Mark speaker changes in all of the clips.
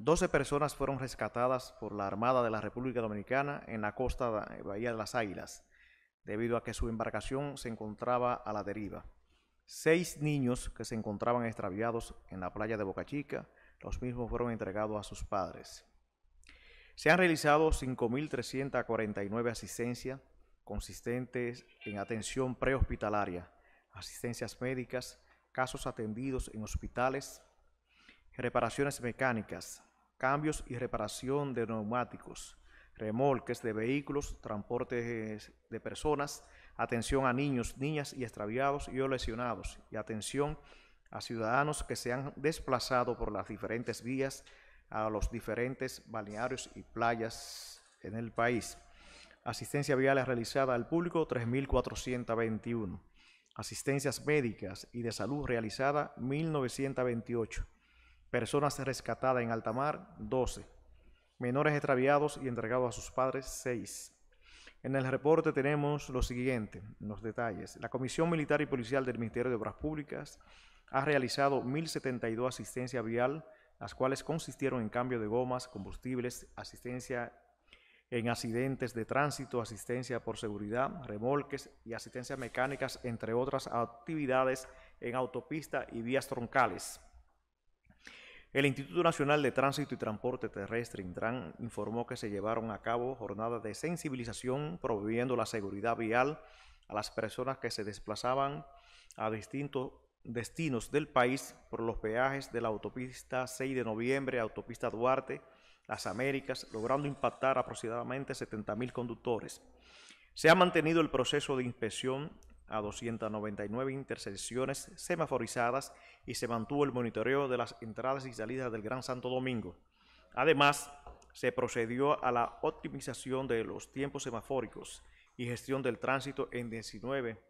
Speaker 1: 12 personas fueron rescatadas por la Armada de la República Dominicana en la costa de Bahía de las Águilas, debido a que su embarcación se encontraba a la deriva. Seis niños que se encontraban extraviados en la playa de Boca Chica, los mismos fueron entregados a sus padres. Se han realizado 5.349 asistencias consistentes en atención prehospitalaria, asistencias médicas, casos atendidos en hospitales, reparaciones mecánicas, cambios y reparación de neumáticos, remolques de vehículos, transportes de personas, atención a niños, niñas y extraviados y o lesionados, y atención a ciudadanos que se han desplazado por las diferentes vías a los diferentes balnearios y playas en el país. Asistencia vial realizada al público 3.421. Asistencias médicas y de salud realizada 1.928. Personas rescatadas en alta mar, 12. Menores extraviados y entregados a sus padres, 6. En el reporte tenemos lo siguiente, los detalles. La Comisión Militar y Policial del Ministerio de Obras Públicas ha realizado 1.072 asistencia vial, las cuales consistieron en cambio de gomas, combustibles, asistencia en accidentes de tránsito, asistencia por seguridad, remolques y asistencia mecánicas, entre otras actividades en autopista y vías troncales. El Instituto Nacional de Tránsito y Transporte Terrestre, Intran, informó que se llevaron a cabo jornadas de sensibilización promoviendo la seguridad vial a las personas que se desplazaban a distintos destinos del país por los peajes de la autopista 6 de noviembre, autopista Duarte, las Américas, logrando impactar aproximadamente 70.000 conductores. Se ha mantenido el proceso de inspección a 299 intersecciones semaforizadas y se mantuvo el monitoreo de las entradas y salidas del Gran Santo Domingo. Además, se procedió a la optimización de los tiempos semafóricos y gestión del tránsito en 19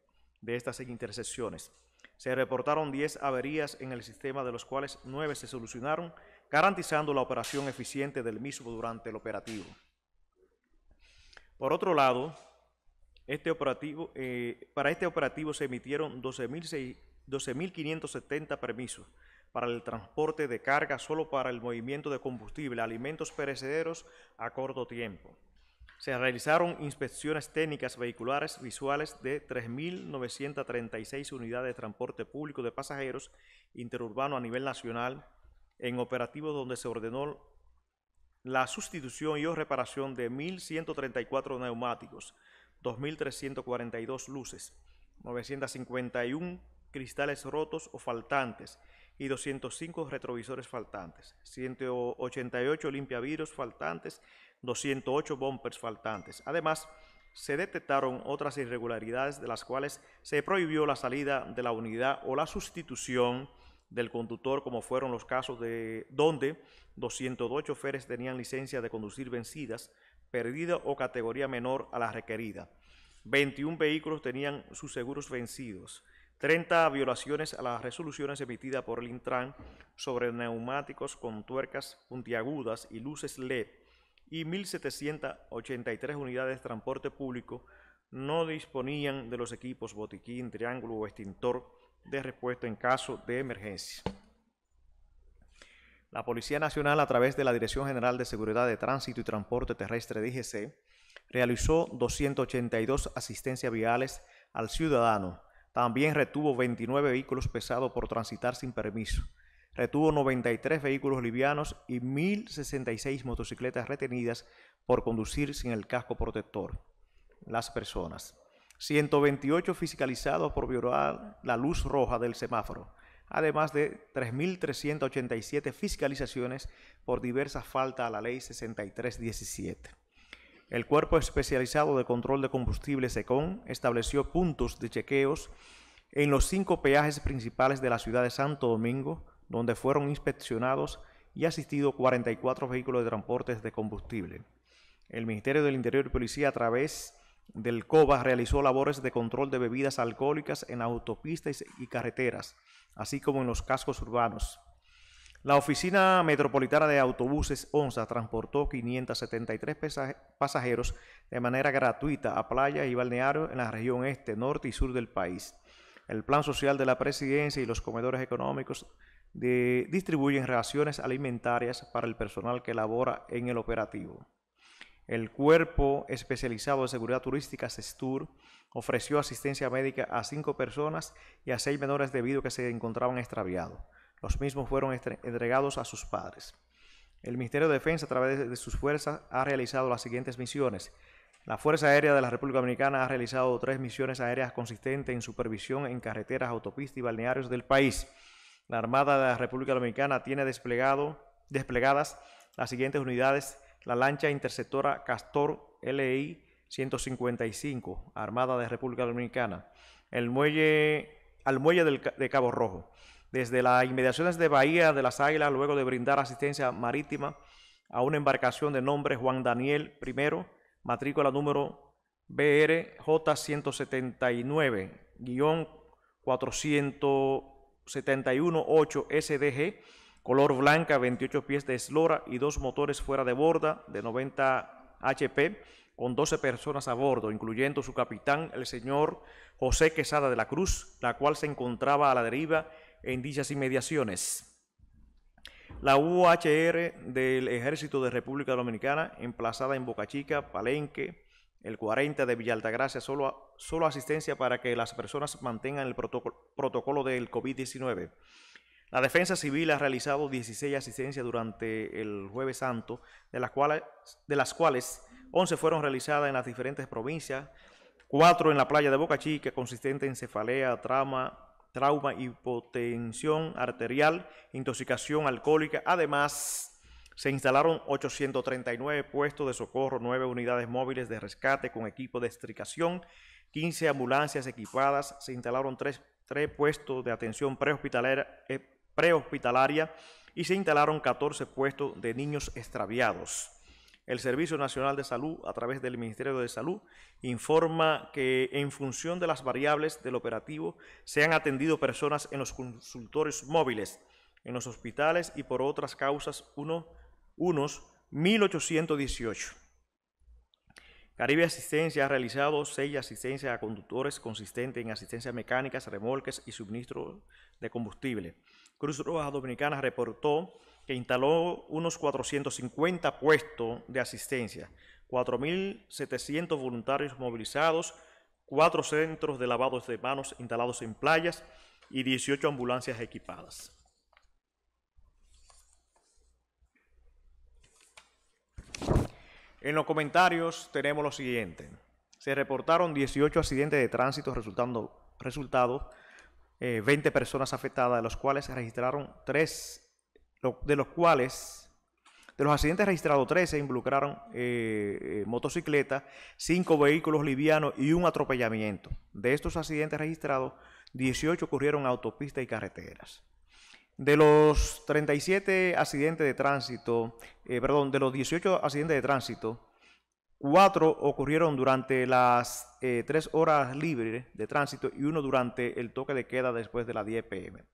Speaker 1: de estas intersecciones. Se reportaron 10 averías en el sistema, de los cuales 9 se solucionaron, garantizando la operación eficiente del mismo durante el operativo. Por otro lado, este operativo, eh, para este operativo se emitieron 12.570 permisos para el transporte de carga solo para el movimiento de combustible, alimentos perecederos a corto tiempo. Se realizaron inspecciones técnicas vehiculares visuales de 3.936 unidades de transporte público de pasajeros interurbano a nivel nacional en operativos donde se ordenó la sustitución y reparación de 1.134 neumáticos, 2.342 luces, 951 cristales rotos o faltantes y 205 retrovisores faltantes, 188 limpiavidrios faltantes, 208 bumpers faltantes. Además, se detectaron otras irregularidades de las cuales se prohibió la salida de la unidad o la sustitución del conductor, como fueron los casos de donde 208 choferes tenían licencia de conducir vencidas, perdida o categoría menor a la requerida. 21 vehículos tenían sus seguros vencidos. 30 violaciones a las resoluciones emitidas por el Intran sobre neumáticos con tuercas puntiagudas y luces LED y 1.783 unidades de transporte público no disponían de los equipos botiquín, triángulo o extintor de respuesta en caso de emergencia. La Policía Nacional, a través de la Dirección General de Seguridad de Tránsito y Transporte Terrestre, DGC, realizó 282 asistencias viales al ciudadano. También retuvo 29 vehículos pesados por transitar sin permiso. Retuvo 93 vehículos livianos y 1.066 motocicletas retenidas por conducir sin el casco protector. Las personas. 128 fiscalizados por violar la luz roja del semáforo además de 3.387 fiscalizaciones por diversas falta a la Ley 6317. El Cuerpo Especializado de Control de Combustible SECON estableció puntos de chequeos en los cinco peajes principales de la ciudad de Santo Domingo, donde fueron inspeccionados y asistido 44 vehículos de transportes de combustible. El Ministerio del Interior y Policía, a través del COBA realizó labores de control de bebidas alcohólicas en autopistas y carreteras, así como en los cascos urbanos. La Oficina Metropolitana de Autobuses ONSA transportó 573 pasajeros de manera gratuita a playas y balnearios en la región este, norte y sur del país. El Plan Social de la Presidencia y los comedores económicos distribuyen raciones alimentarias para el personal que labora en el operativo. El Cuerpo Especializado de Seguridad Turística, SESTUR, ofreció asistencia médica a cinco personas y a seis menores debido a que se encontraban extraviados. Los mismos fueron entregados a sus padres. El Ministerio de Defensa, a través de sus fuerzas, ha realizado las siguientes misiones. La Fuerza Aérea de la República Dominicana ha realizado tres misiones aéreas consistentes en supervisión en carreteras, autopistas y balnearios del país. La Armada de la República Dominicana tiene desplegadas las siguientes unidades la lancha interceptora Castor LI 155, Armada de República Dominicana, el muelle, al muelle de Cabo Rojo. Desde las inmediaciones de Bahía de las Águilas, luego de brindar asistencia marítima a una embarcación de nombre Juan Daniel I, matrícula número BRJ179-471-8SDG, color blanca, 28 pies de eslora y dos motores fuera de borda de 90 HP con 12 personas a bordo, incluyendo su capitán, el señor José Quesada de la Cruz, la cual se encontraba a la deriva en dichas inmediaciones. La UHR del Ejército de República Dominicana, emplazada en Boca Chica, Palenque, el 40 de Villa Altagracia, solo, solo asistencia para que las personas mantengan el protocolo, protocolo del COVID-19. La Defensa Civil ha realizado 16 asistencias durante el Jueves Santo, de las cuales, 11 fueron realizadas en las diferentes provincias, 4 en la playa de Boca Chica, consistente en cefalea, trauma, hipotensión arterial, intoxicación alcohólica. Además, se instalaron 839 puestos de socorro, 9 unidades móviles de rescate con equipo de estricación, 15 ambulancias equipadas, se instalaron 3, puestos de atención prehospitalera. Eh, prehospitalaria y se instalaron 14 puestos de niños extraviados. El Servicio Nacional de Salud, a través del Ministerio de Salud, informa que en función de las variables del operativo se han atendido personas en los consultores móviles, en los hospitales y por otras causas unos 1.818. Caribe Asistencia ha realizado seis asistencias a conductores consistentes en asistencia mecánicas, remolques y suministro de combustible. Cruz Roja Dominicana reportó que instaló unos 450 puestos de asistencia, 4.700 voluntarios movilizados, cuatro centros de lavados de manos instalados en playas y 18 ambulancias equipadas. En los comentarios tenemos lo siguiente. Se reportaron 18 accidentes de tránsito resultando, resultados 20 eh, personas afectadas, de los cuales se registraron 3, de los cuales de los accidentes registrados, 13 involucraron motocicleta, eh, eh, motocicletas, 5 vehículos livianos y un atropellamiento. De estos accidentes registrados, 18 ocurrieron en autopistas y carreteras. De los 37 accidentes de tránsito, perdón, de los 18 accidentes de tránsito, Cuatro ocurrieron durante las eh, tres horas libres de tránsito y uno durante el toque de queda después de las 10 pm.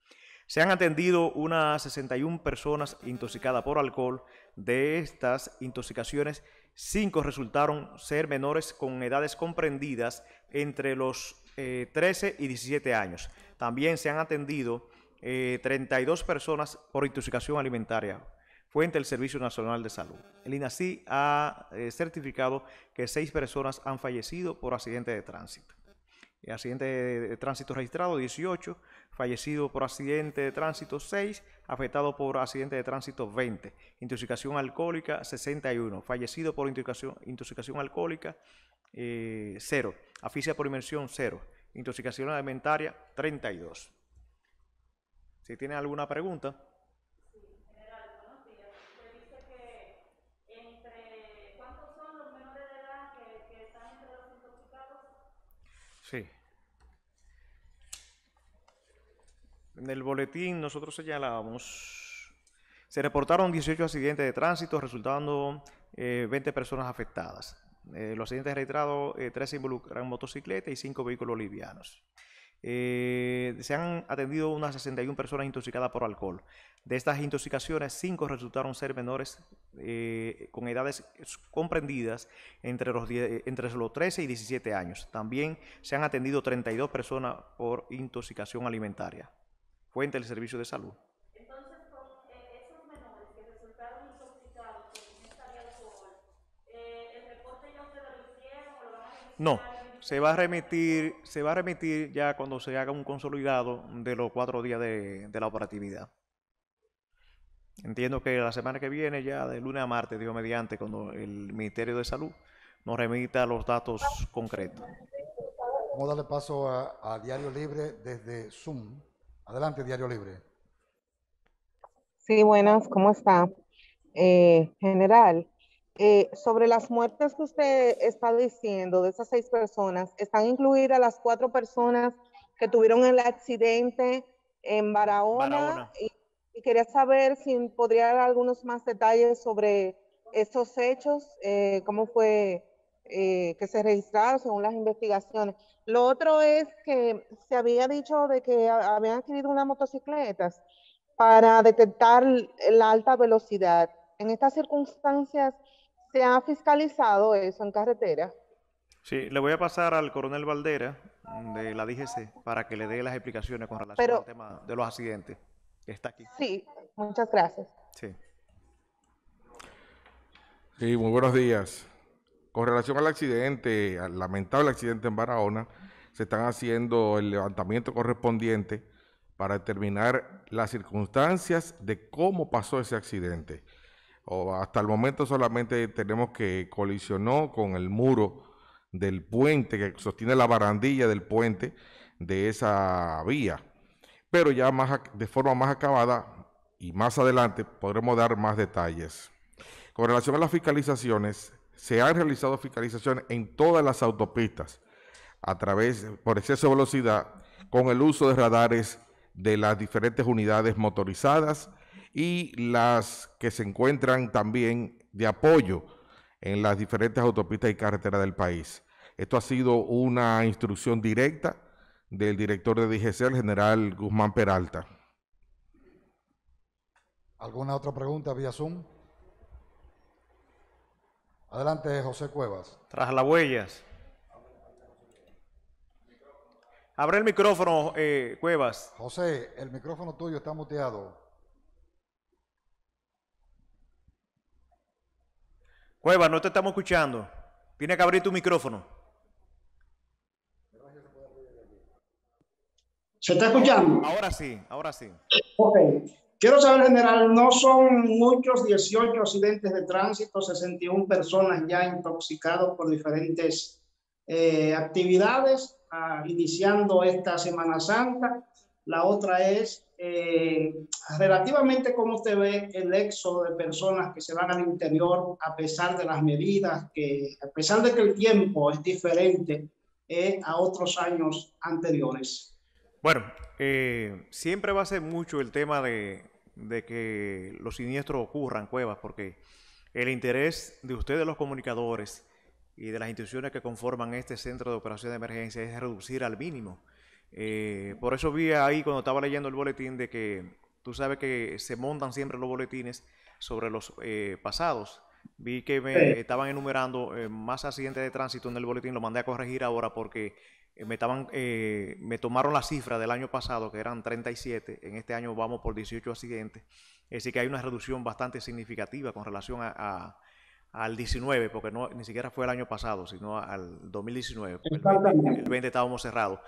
Speaker 1: Se han atendido unas 61 personas intoxicadas por alcohol. De estas intoxicaciones, cinco resultaron ser menores con edades comprendidas entre los 13 eh, y 17 años. También se han atendido 32 eh, personas por intoxicación alimentaria fuente del Servicio Nacional de Salud. El INACI ha eh, certificado que seis personas han fallecido por accidente de tránsito. accidente de tránsito registrado 18, fallecido por accidente de tránsito 6, afectado por accidente de tránsito 20, intoxicación alcohólica 61, fallecido por intoxicación, intoxicación alcohólica 0, eh, Aficia por inmersión 0, intoxicación alimentaria 32. Si tienen alguna pregunta. En el boletín nosotros señalábamos se reportaron 18 accidentes de tránsito, resultando 20 eh, personas afectadas. Eh, los accidentes registrados, eh, 13 involucran motocicleta y 5 vehículos livianos. Eh, se han atendido unas 61 personas intoxicadas por alcohol. De estas intoxicaciones, 5 resultaron ser menores eh, con edades comprendidas entre los, entre los 13 y 17 años. También se han atendido 32 personas por intoxicación alimentaria. Fuente del Servicio de Salud. Eh, no, se va a remitir, se va a remitir ya cuando se haga un consolidado de los cuatro días de, la operatividad. Entiendo que la semana que viene, ya de lunes a martes, digo mediante, cuando el Ministerio de Salud nos remita los datos concretos.
Speaker 2: Vamos a darle paso a, Diario Libre desde Zoom. Adelante, Diario Libre.
Speaker 3: Sí, buenas, ¿cómo está? Eh, general, eh, sobre las muertes que usted está diciendo de esas seis personas, ¿están incluidas las cuatro personas que tuvieron el accidente en Barahona? Y, quería saber si podría dar algunos más detalles sobre esos hechos, eh, cómo fue eh, que se registraron según las investigaciones. Lo otro es que se había dicho de que habían adquirido unas motocicletas para detectar la alta velocidad. En estas circunstancias, ¿Se ha fiscalizado eso en carretera?
Speaker 1: Sí, le voy a pasar al coronel Valdera mm, de la DGC para que le dé las explicaciones con relación al tema de los accidentes. Está aquí.
Speaker 3: Sí, muchas gracias.
Speaker 1: Sí. Sí, muy
Speaker 4: buenos días. Con relación al accidente, al lamentable accidente en Barahona, se están haciendo el levantamiento correspondiente para determinar las circunstancias de cómo pasó ese accidente. O hasta el momento solamente tenemos que colisionó con el muro del puente que sostiene la barandilla del puente de esa vía. Pero ya de forma más acabada y más adelante podremos dar más detalles. Con relación a las fiscalizaciones, se han realizado fiscalizaciones en todas las autopistas a través por exceso de velocidad con el uso de radares de las diferentes unidades motorizadas y las que se encuentran también de apoyo en las diferentes autopistas y carreteras del país. Esto ha sido una instrucción directa del director de DGC, el general Guzmán Peralta.
Speaker 2: ¿Alguna otra pregunta vía Zoom? Adelante, José Cuevas.
Speaker 1: Tras las huellas.
Speaker 2: Abre el micrófono, eh, Cuevas. José, el micrófono tuyo está muteado.
Speaker 1: Cueva, no te estamos escuchando. Tiene que abrir tu micrófono. ¿Se está escuchando? Ahora sí, ahora sí. Ok. Quiero saber, general, no son muchos 18 accidentes de tránsito, 61 personas ya intoxicadas por diferentes eh, actividades, ah, iniciando esta Semana Santa. La otra es eh, relativamente cómo usted ve el éxodo de personas que se van al interior a pesar de las medidas, que a pesar de que el tiempo es diferente eh, a otros años anteriores. Bueno, eh, siempre va a ser mucho el tema de, de que los siniestros ocurran, Cuevas, porque el interés de ustedes los comunicadores y de las instituciones que conforman este centro de operación de emergencia es reducir al mínimo eh, por eso vi ahí cuando estaba leyendo el boletín de que tú sabes que se montan siempre los boletines sobre los eh, pasados. Vi que me estaban enumerando eh, más accidentes de tránsito en el boletín, lo mandé a corregir ahora porque me, estaban, me tomaron la cifra del año pasado, que eran 37, en este año vamos por 18 accidentes, es que hay una reducción bastante significativa con relación al 19, porque no, ni siquiera fue el año pasado, sino al 2019. El 20, el 20 estábamos cerrados.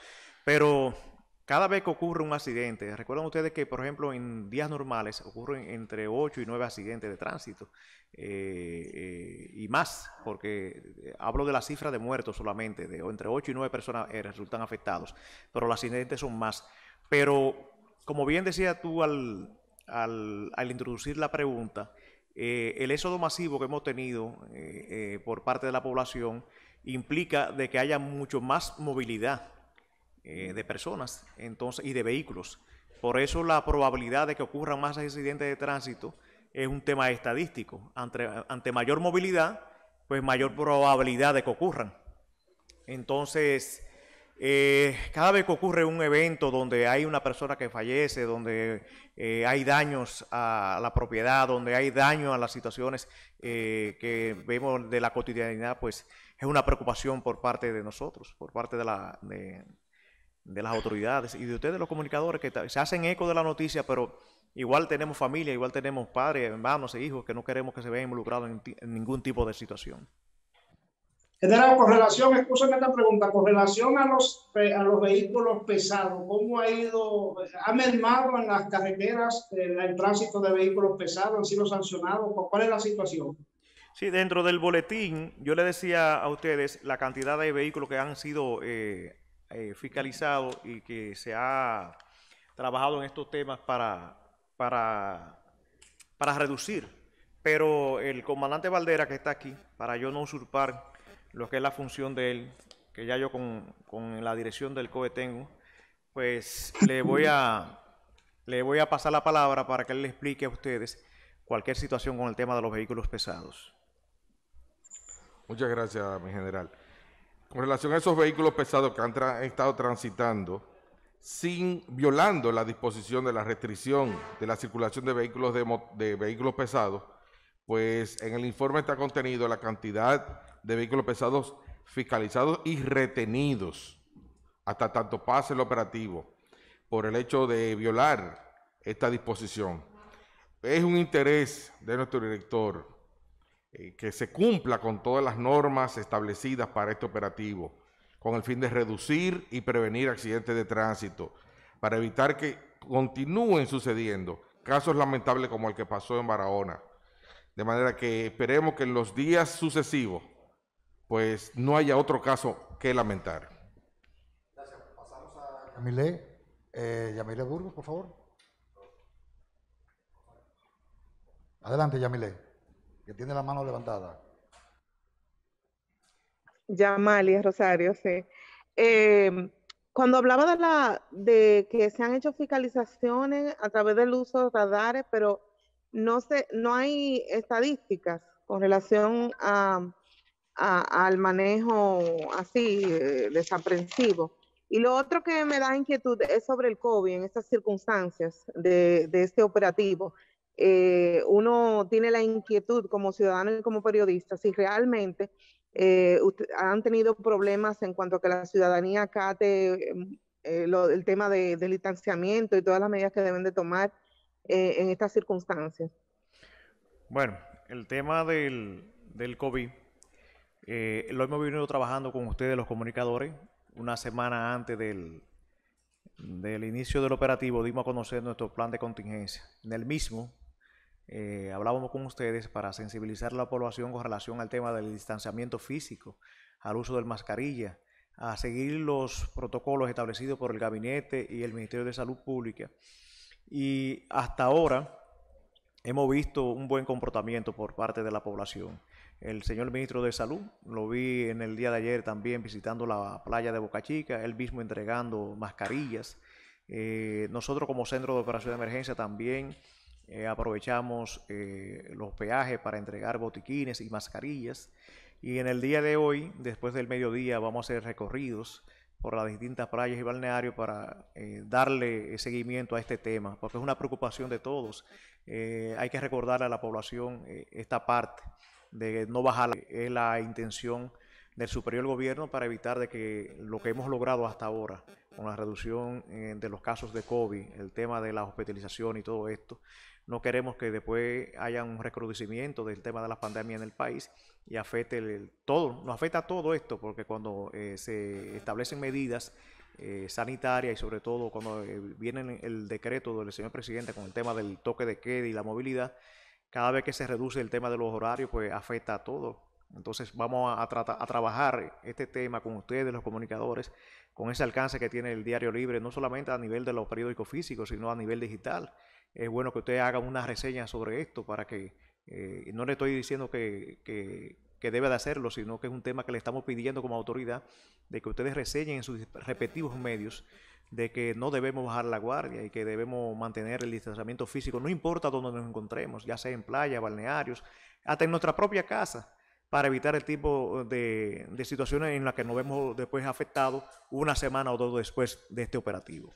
Speaker 1: Pero cada vez que ocurre un accidente, recuerdan ustedes que, por ejemplo, en días normales ocurren entre 8 y 9 accidentes de tránsito eh, eh, y más, porque eh, hablo de la cifra de muertos solamente, de entre 8 y 9 personas resultan afectados, pero los accidentes son más. Pero, como bien decía tú al, al, al introducir la pregunta, el éxodo masivo que hemos tenido por parte de la población implica de que haya mucho más movilidad eh, de personas entonces, y de vehículos. Por eso la probabilidad de que ocurran más accidentes de tránsito es un tema estadístico. Ante, ante mayor movilidad, pues mayor probabilidad de que ocurran. Entonces, eh, cada vez que ocurre un evento donde hay una persona que fallece, donde eh, hay daños a la propiedad, donde hay daño a las situaciones que vemos de la cotidianidad, pues es una preocupación por parte de nosotros, por parte de la, de las autoridades y de ustedes los comunicadores que se hacen eco de la noticia, pero igual tenemos familia, igual tenemos padres, hermanos e hijos que no queremos que se vean involucrados en, ningún tipo de situación.
Speaker 2: General, con relación, escúchame esta pregunta, con relación a los, a
Speaker 1: los vehículos pesados, ¿cómo ha ido, ha mermado en las carreteras eh, el, tránsito de vehículos pesados? ¿Han sido sancionados? ¿Cuál es la situación? Sí, dentro del boletín, yo le decía a ustedes la cantidad de vehículos que han sido eh, eh, fiscalizado y que se ha trabajado en estos temas para, para, para reducir. Pero el comandante Valdera que está aquí, para yo no usurpar lo que es la función de él, que ya yo con, con la dirección del COE tengo, pues le voy, a, le voy a pasar la palabra para que él le explique a ustedes cualquier situación con el tema de los vehículos pesados. Muchas gracias, mi general. En relación a esos vehículos pesados que han, estado
Speaker 4: transitando sin violando la disposición de la restricción de la circulación de vehículos de vehículos pesados, pues en el informe está contenido la cantidad de vehículos pesados fiscalizados y retenidos hasta tanto pase el operativo por el hecho de violar esta disposición. Es un interés de nuestro director eh, que se cumpla con todas las normas establecidas para este operativo, con el fin de reducir y prevenir accidentes de tránsito, para evitar que continúen sucediendo casos lamentables como el que pasó en Barahona. De manera que esperemos que en los días sucesivos, pues no haya otro caso que lamentar.
Speaker 2: Gracias. Pasamos a Yamile. Eh, Yamile Burgos, por favor. Adelante, Yamile que tiene la mano levantada. Yamalia
Speaker 3: Rosario, sí. Eh, cuando hablaba de, la, de que se han hecho fiscalizaciones a través del uso de radares, pero no, no hay estadísticas con relación al manejo así eh, desaprensivo. Y lo otro que me da inquietud es sobre el COVID en estas circunstancias de, de este operativo. Eh, uno tiene la inquietud como ciudadano y como periodista si realmente eh, han tenido problemas en cuanto a que la ciudadanía acate mm, eh, el tema de, del distanciamiento y todas las medidas que deben de tomar en estas circunstancias.
Speaker 1: Bueno, el tema del, del COVID lo hemos venido trabajando con ustedes los comunicadores una semana antes del, del inicio del operativo dimos a conocer nuestro plan de contingencia. En el mismo eh, hablábamos con ustedes para sensibilizar a la población con relación al tema del distanciamiento físico, al uso del mascarilla, a seguir los protocolos establecidos por el gabinete y el Ministerio de Salud Pública. Y hasta ahora hemos visto un buen comportamiento por parte de la población. El señor ministro de Salud lo vi en el día de ayer también visitando la playa de Boca Chica, él mismo entregando mascarillas. Eh, nosotros como centro de operación de emergencia también eh, aprovechamos eh, los peajes para entregar botiquines y mascarillas. Y en el día de hoy, después del mediodía, vamos a hacer recorridos por las distintas playas y balnearios para eh, darle seguimiento a este tema, porque es una preocupación de todos. hay que recordar a la población esta parte de no bajar. Es la intención del superior gobierno para evitar de que lo que hemos logrado hasta ahora, con la reducción de los casos de COVID, el tema de la hospitalización y todo esto, no queremos que después haya un recrudecimiento del tema de la pandemia en el país y afecte el, todo, nos afecta todo esto, porque cuando eh, se establecen medidas eh, sanitarias y sobre todo cuando vienen eh, viene el decreto del señor presidente con el tema del toque de queda y la movilidad, cada vez que se reduce el tema de los horarios, pues afecta a todo. Entonces vamos a, a trabajar este tema con ustedes, los comunicadores, con ese alcance que tiene el diario libre, no solamente a nivel de los periódicos físicos, sino a nivel digital es bueno que ustedes hagan una reseña sobre esto para que, eh, no le estoy diciendo que, que, debe de hacerlo, sino que es un tema que le estamos pidiendo como autoridad de que ustedes reseñen en sus respectivos medios de que no debemos bajar la guardia y que debemos mantener el distanciamiento físico, no importa dónde nos encontremos, ya sea en playa, balnearios, hasta en nuestra propia casa, para evitar el tipo de, de situaciones en las que nos vemos después afectados una semana o dos después de este operativo.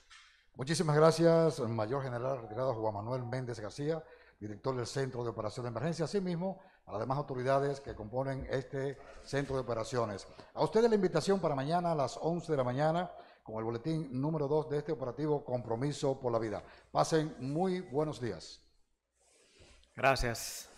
Speaker 2: Muchísimas gracias, Mayor General Retirado Juan Manuel Méndez García, director del Centro de Operación de Emergencia, asimismo a las demás autoridades que componen este Centro de Operaciones. A ustedes la invitación para mañana a las 11 de la mañana con el boletín número 2 de este operativo Compromiso por la Vida. Pasen muy buenos días.
Speaker 1: Gracias.